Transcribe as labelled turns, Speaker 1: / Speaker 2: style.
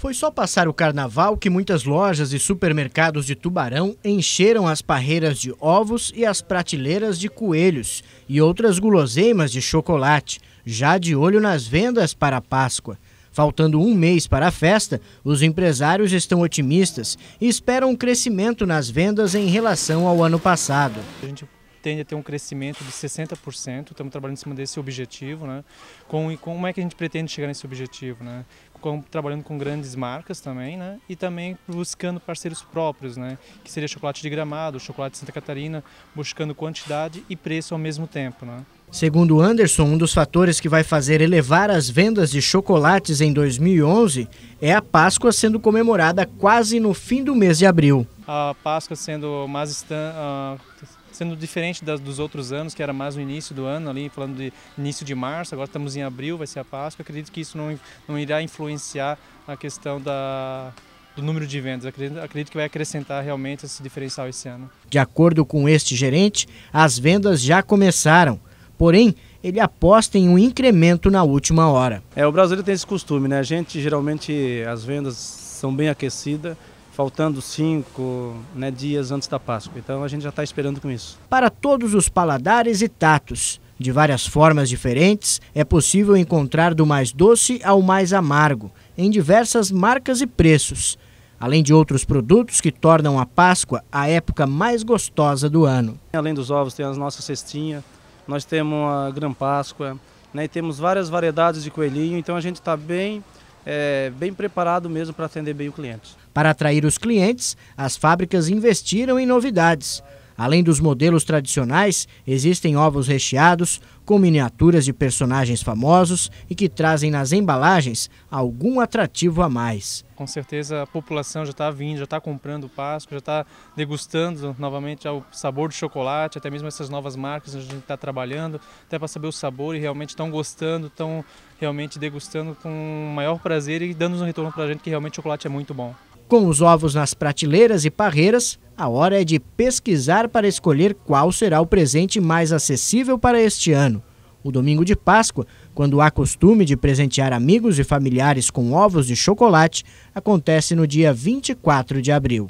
Speaker 1: Foi só passar o carnaval que muitas lojas e supermercados de Tubarão encheram as parreiras de ovos e as prateleiras de coelhos e outras guloseimas de chocolate, já de olho nas vendas para a Páscoa. Faltando um mês para a festa, os empresários estão otimistas e esperam um crescimento nas vendas em relação ao ano passado. A gente
Speaker 2: pretende ter um crescimento de 60%, estamos trabalhando em cima desse objetivo, né? Com, e como é que a gente pretende chegar nesse objetivo, né? Com, trabalhando com grandes marcas também, né? E também buscando parceiros próprios, né? Que seria chocolate de Gramado, chocolate de Santa Catarina, buscando quantidade e preço ao mesmo tempo, né?
Speaker 1: Segundo Anderson, um dos fatores que vai fazer elevar as vendas de chocolates em 2011 é a Páscoa sendo comemorada quase no fim do mês de abril.
Speaker 2: A Páscoa sendo mais uh, sendo diferente das, dos outros anos, que era mais no início do ano, ali falando de início de março, agora estamos em abril, vai ser a Páscoa. Acredito que isso não, não irá influenciar a questão da, do número de vendas. Acredito, acredito, que vai acrescentar realmente esse diferencial esse ano.
Speaker 1: De acordo com este gerente, as vendas já começaram. Porém, ele aposta em um incremento na última hora.
Speaker 3: É, o brasileiro tem esse costume, né? A gente geralmente as vendas são bem aquecidas faltando cinco né, dias antes da Páscoa. Então a gente já está esperando com isso.
Speaker 1: Para todos os paladares e tatos. De várias formas diferentes, é possível encontrar do mais doce ao mais amargo, em diversas marcas e preços, além de outros produtos que tornam a Páscoa a época mais gostosa do ano.
Speaker 3: Além dos ovos, tem a nossa cestinha, nós temos a Gran Páscoa, né, e temos várias variedades de coelhinho, então a gente está bem é, bem preparado mesmo para atender bem o cliente.
Speaker 1: Para atrair os clientes, as fábricas investiram em novidades Além dos modelos tradicionais, existem ovos recheados com miniaturas de personagens famosos e que trazem nas embalagens algum atrativo a mais.
Speaker 2: Com certeza a população já está vindo, já está comprando o Páscoa, já está degustando novamente o sabor do chocolate, até mesmo essas novas marcas que a gente está trabalhando, até para saber o sabor e realmente estão gostando, estão realmente degustando com o maior prazer e dando um retorno para a gente que realmente o chocolate é muito bom.
Speaker 1: Com os ovos nas prateleiras e parreiras, a hora é de pesquisar para escolher qual será o presente mais acessível para este ano. O domingo de Páscoa, quando há costume de presentear amigos e familiares com ovos de chocolate, acontece no dia 24 de abril.